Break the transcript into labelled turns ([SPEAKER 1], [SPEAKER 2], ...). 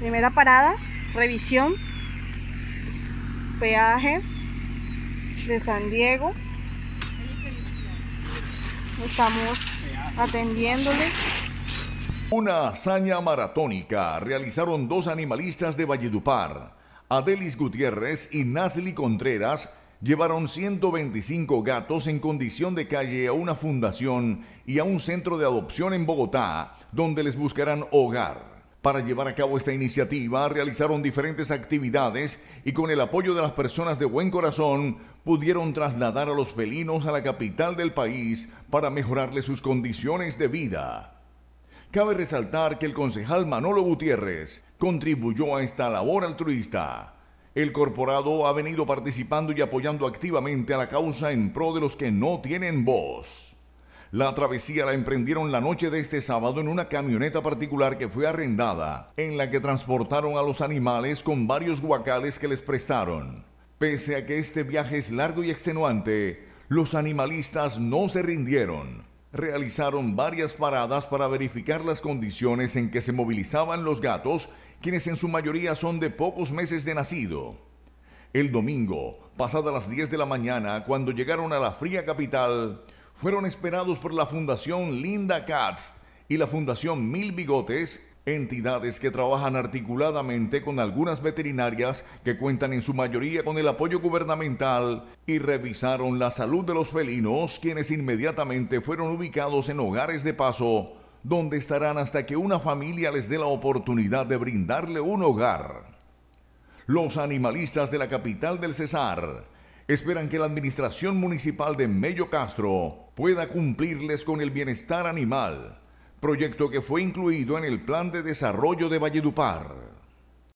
[SPEAKER 1] Primera parada, revisión, peaje de San Diego. Estamos atendiéndole. Una hazaña maratónica realizaron dos animalistas de Valledupar. Adelis Gutiérrez y Nasli Contreras llevaron 125 gatos en condición de calle a una fundación y a un centro de adopción en Bogotá, donde les buscarán hogar. Para llevar a cabo esta iniciativa realizaron diferentes actividades y con el apoyo de las personas de buen corazón pudieron trasladar a los felinos a la capital del país para mejorarle sus condiciones de vida. Cabe resaltar que el concejal Manolo Gutiérrez contribuyó a esta labor altruista. El corporado ha venido participando y apoyando activamente a la causa en pro de los que no tienen voz. La travesía la emprendieron la noche de este sábado en una camioneta particular que fue arrendada, en la que transportaron a los animales con varios guacales que les prestaron. Pese a que este viaje es largo y extenuante, los animalistas no se rindieron. Realizaron varias paradas para verificar las condiciones en que se movilizaban los gatos, quienes en su mayoría son de pocos meses de nacido. El domingo, pasada las 10 de la mañana, cuando llegaron a la fría capital, fueron esperados por la Fundación Linda Katz y la Fundación Mil Bigotes, entidades que trabajan articuladamente con algunas veterinarias que cuentan en su mayoría con el apoyo gubernamental y revisaron la salud de los felinos, quienes inmediatamente fueron ubicados en hogares de paso, donde estarán hasta que una familia les dé la oportunidad de brindarle un hogar. Los animalistas de la capital del Cesar esperan que la Administración Municipal de Mello Castro pueda cumplirles con el bienestar animal, proyecto que fue incluido en el Plan de Desarrollo de Valledupar.